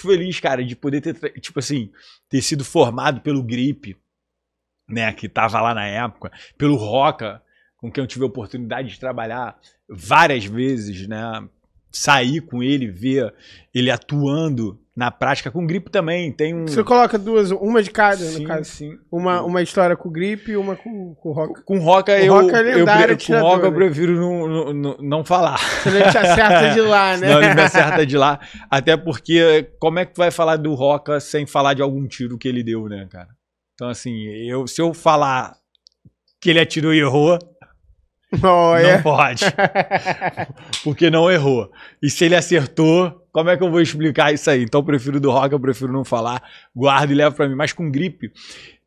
fico feliz, cara, de poder ter, tipo assim, ter sido formado pelo Gripe, né, que tava lá na época, pelo Roca, com quem eu tive a oportunidade de trabalhar várias vezes, né, sair com ele, ver ele atuando na prática com gripe também. Tem um. Você coloca duas, uma de cada, sim, no caso. Sim. Uma, uma história com gripe e uma com, com roca. Com roca eu. Roca é eu, eu com roca eu prefiro não, não, não falar. Você não te acerta de lá, né? Não, ele me acerta de lá. Até porque, como é que tu vai falar do roca sem falar de algum tiro que ele deu, né, cara? Então, assim, eu, se eu falar que ele atirou e errou, não, é. pode. Porque não errou. E se ele acertou, como é que eu vou explicar isso aí? Então eu prefiro do rock, eu prefiro não falar. Guardo e levo para mim. Mas com gripe,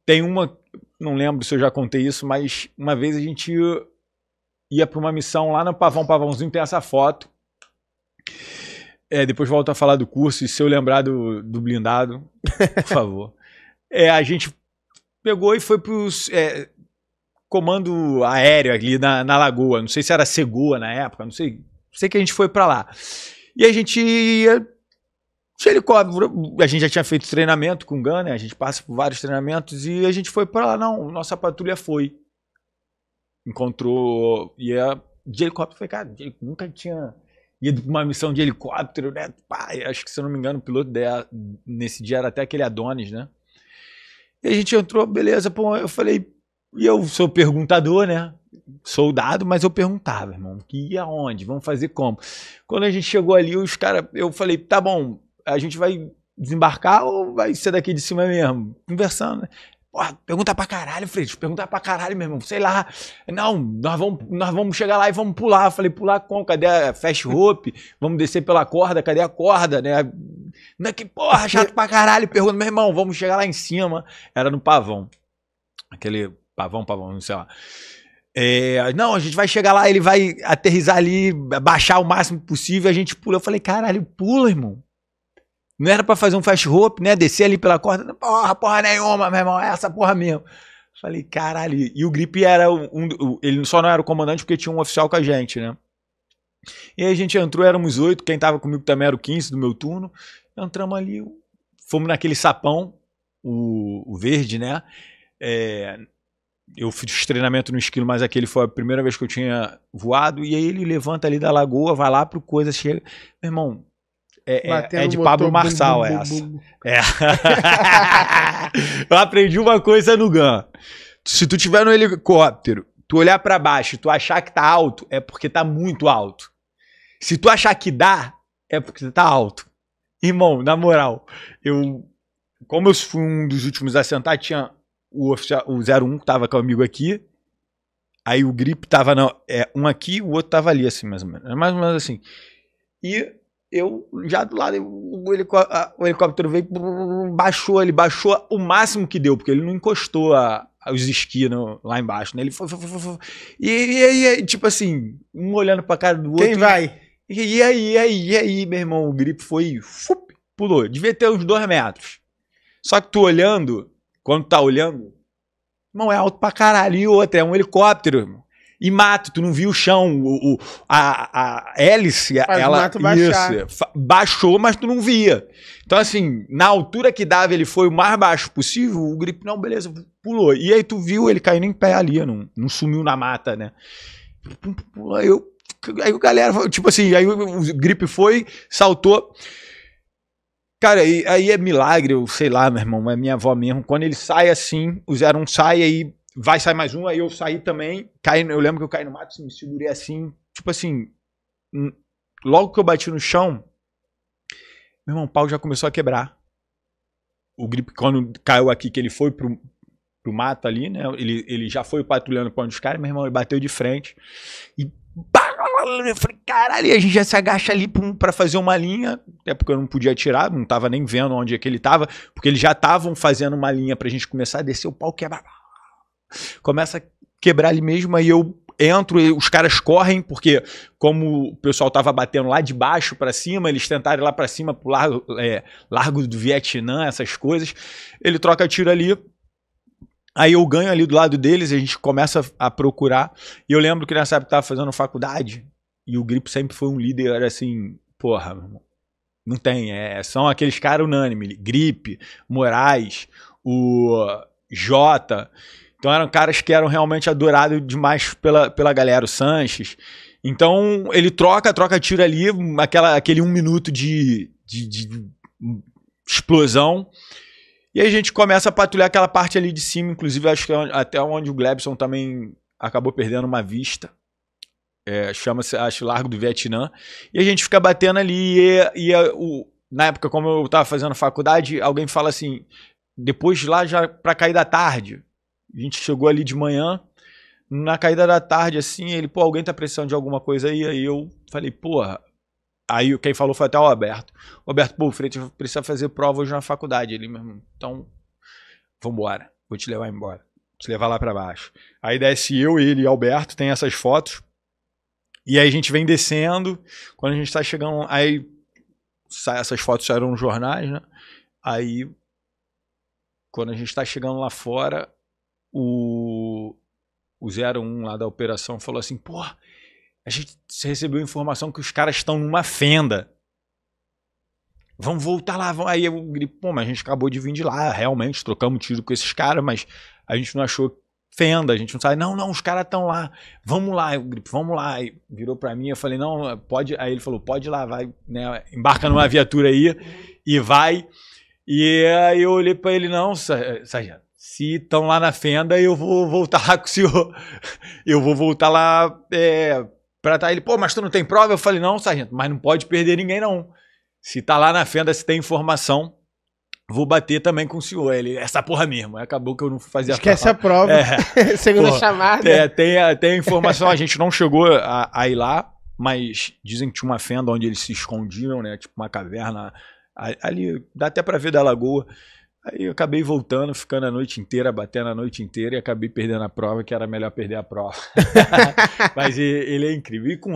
tem uma. Não lembro se eu já contei isso, mas uma vez a gente ia para uma missão lá no Pavão Pavãozinho, tem essa foto. É, depois volto a falar do curso e se eu lembrar do, do blindado, por favor. É, a gente pegou e foi para os. É, comando aéreo ali na, na lagoa. Não sei se era Segua na época, não sei. Sei que a gente foi para lá. E a gente ia de helicóptero. A gente já tinha feito treinamento com o Gun, né? A gente passa por vários treinamentos e a gente foi para lá. Não, nossa patrulha foi. Encontrou. E a, de helicóptero foi, cara, nunca tinha ido pra uma missão de helicóptero, né? Pai, acho que se eu não me engano, o piloto dela, nesse dia era até aquele Adonis, né? E a gente entrou, beleza, pô, eu falei, e eu sou perguntador, né? Soldado, mas eu perguntava, irmão, que ia onde? Vamos fazer como? Quando a gente chegou ali, os caras, eu falei, tá bom, a gente vai desembarcar ou vai ser daqui de cima mesmo? Conversando, né? Porra, pergunta pra caralho, Freitas, pergunta pra caralho, meu irmão, sei lá. Não, nós vamos, nós vamos chegar lá e vamos pular. Eu falei, pular como? Cadê a fast rope? Vamos descer pela corda, cadê a corda, né? Não é que porra, chato pra caralho, pergunta, meu irmão, vamos chegar lá em cima. Era no pavão. Aquele Pavão, pavão, sei lá. É, não, a gente vai chegar lá, ele vai aterrizar ali, baixar o máximo possível, a gente pula. Eu falei, caralho, pula, irmão. Não era para fazer um fast rope, né? Descer ali pela corda. Porra, porra nenhuma, meu irmão, é essa porra mesmo. Falei, caralho. E o Gripe era um, um, Ele só não era o comandante porque tinha um oficial com a gente, né? E aí a gente entrou, éramos oito. Quem tava comigo também era o 15 do meu turno. Entramos ali, fomos naquele sapão, o, o verde, né? É, eu fiz treinamento no esquilo, mas aquele foi a primeira vez que eu tinha voado. E aí ele levanta ali da lagoa, vai lá pro coisa, chega. Meu irmão, é, é, é de Pablo Marçal bum, bum, essa. Bum, é. eu aprendi uma coisa no GAN. Se tu tiver no helicóptero, tu olhar para baixo, tu achar que tá alto, é porque tá muito alto. Se tu achar que dá, é porque tá alto. Irmão, na moral, eu. Como eu fui um dos últimos a sentar, tinha o, oficial, o 01 tava comigo aqui, aí o grip tava, não, é um aqui, o outro tava ali, assim, mais ou menos. É mais ou menos assim. E eu, já do lado, o, a, o helicóptero veio, baixou, ele baixou o máximo que deu, porque ele não encostou a, os esquinas lá embaixo, né? Ele foi, foi, foi, foi. E, e, tipo assim, um olhando pra cara do outro. Quem vai? E, e aí, e aí, e aí, meu irmão, o grip foi, fup, pulou. Devia ter uns dois metros. Só que tu olhando, quando tá olhando, irmão, é alto pra caralho. E outra, é um helicóptero, irmão. E mato, tu não viu o chão, o, o a, a hélice, Faz ela o mato isso, é, baixou, mas tu não via. Então, assim, na altura que dava, ele foi o mais baixo possível, o gripe, não, beleza, pulou. E aí tu viu ele caindo em pé ali, não, não sumiu na mata, né? Aí eu, aí o galera, tipo assim, aí o, o gripe foi, saltou. Cara, aí, aí é milagre, eu sei lá, meu irmão, é minha avó mesmo. Quando ele sai assim, o 01 sai, aí vai sair mais um, aí eu saí também. Caí, eu lembro que eu caí no mato, assim, me segurei assim. Tipo assim, logo que eu bati no chão, meu irmão, o pau já começou a quebrar. O grip, quando caiu aqui, que ele foi pro, pro mato ali, né? Ele, ele já foi patrulhando pra onde os caras, meu irmão, ele bateu de frente. E pá! Eu falei, caralho, e a gente já se agacha ali para pra fazer uma linha. Até porque eu não podia tirar, não tava nem vendo onde é que ele tava, porque eles já estavam fazendo uma linha pra gente começar a descer o pau quebra. Começa a quebrar ali mesmo, aí eu entro e os caras correm, porque como o pessoal tava batendo lá de baixo para cima, eles tentaram ir lá para cima, pro largo, é, largo do Vietnã, essas coisas. Ele troca tiro ali, Aí eu ganho ali do lado deles, a gente começa a procurar. E eu lembro que nessa época eu tava fazendo faculdade, e o Grip sempre foi um líder assim, porra, não tem, é, são aqueles caras unânime, Grip, Moraes, o Jota. Então eram caras que eram realmente adorados demais pela, pela galera, o Sanches. Então ele troca, troca tiro ali, aquela, aquele um minuto de, de, de explosão. E aí a gente começa a patrulhar aquela parte ali de cima, inclusive acho que é até onde o Glebson também acabou perdendo uma vista. É, Chama-se, acho, Largo do Vietnã. E a gente fica batendo ali. E, é, e a, é o, na época, como eu estava fazendo faculdade, alguém fala assim: depois de lá já para cair da tarde. A gente chegou ali de manhã, na caída da tarde, assim, ele, pô, alguém tá precisando de alguma coisa aí? Aí eu falei, porra. Aí quem falou foi até o Alberto. O Alberto, pô, o Freitas precisa fazer prova hoje na faculdade. Ele, mesmo, então, vambora, vou te levar embora. Vou te levar lá para baixo. Aí desce eu, ele e Alberto, tem essas fotos. E aí a gente vem descendo. Quando a gente tá chegando. Aí essas fotos saíram nos jornais, né? Aí. Quando a gente tá chegando lá fora, o, o 01 lá da operação falou assim: pô, a gente recebeu informação que os caras estão numa fenda. Vamos voltar lá. Aí eu grito, pô, mas a gente acabou de vir de lá, realmente, trocamos tiro com esses caras, mas a gente não achou fenda, a gente não sabe. Não, não, os caras estão lá. Vamos lá, eu, vamos lá. E virou para mim, eu falei, não, pode. Aí ele falou, pode ir lá, vai, né? Embarca numa viatura aí e vai. E aí eu olhei para ele, não, sargento, se estão lá na fenda, eu vou voltar lá com o senhor. Eu vou voltar lá é, para tá ele, pô, mas tu não tem prova? Eu falei, não, sargento, mas não pode perder ninguém, não. Se tá lá na fenda, se tem informação, vou bater também com o senhor. Ele, essa porra mesmo. Acabou que eu não fazia Esquece a prova. É, Segunda porra, chamada. É, tem, a, tem a informação, a gente não chegou a, a, ir lá, mas dizem que tinha uma fenda onde eles se escondiam, né? Tipo uma caverna. Ali, dá até para ver da lagoa. Aí eu acabei voltando, ficando a noite inteira, batendo a noite inteira e acabei perdendo a prova, que era melhor perder a prova. mas ele é incrível. E com